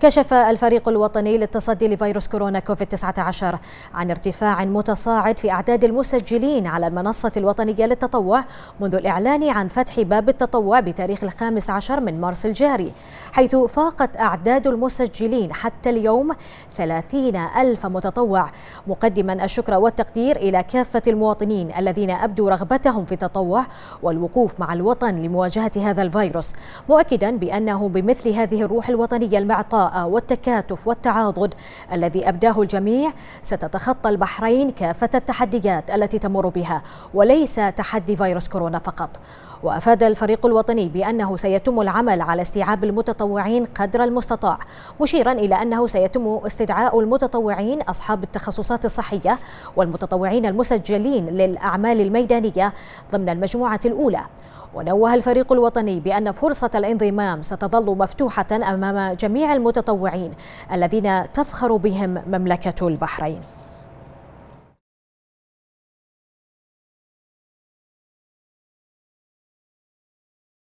كشف الفريق الوطني للتصدي لفيروس كورونا كوفيد 19 عن ارتفاع متصاعد في أعداد المسجلين على المنصة الوطنية للتطوع منذ الإعلان عن فتح باب التطوع بتاريخ الخامس عشر من مارس الجاري حيث فاقت أعداد المسجلين حتى اليوم 30 ألف متطوع مقدما الشكر والتقدير إلى كافة المواطنين الذين أبدوا رغبتهم في التطوع والوقوف مع الوطن لمواجهة هذا الفيروس مؤكدا بأنه بمثل هذه الروح الوطنية المعطاء والتكاتف والتعاضد الذي أبداه الجميع ستتخطى البحرين كافة التحديات التي تمر بها وليس تحدي فيروس كورونا فقط وأفاد الفريق الوطني بأنه سيتم العمل على استيعاب المتطوعين قدر المستطاع مشيرا إلى أنه سيتم استدعاء المتطوعين أصحاب التخصصات الصحية والمتطوعين المسجلين للأعمال الميدانية ضمن المجموعة الأولى ونوه الفريق الوطني بأن فرصة الانضمام ستظل مفتوحة أمام جميع المتطوعين الذين تفخر بهم مملكة البحرين